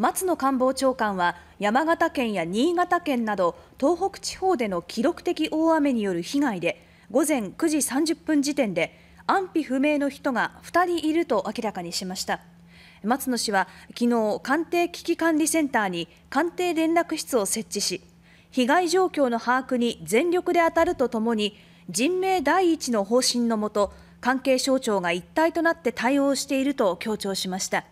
松野官房長官は山形県や新潟県など東北地方での記録的大雨による被害で午前9時30分時点で安否不明の人が2人いると明らかにしました。松野氏は昨日官邸危機管理センターに官邸連絡室を設置し被害状況の把握に全力で当たるとともに人命第一の方針のもと関係省庁が一体となって対応していると強調しました。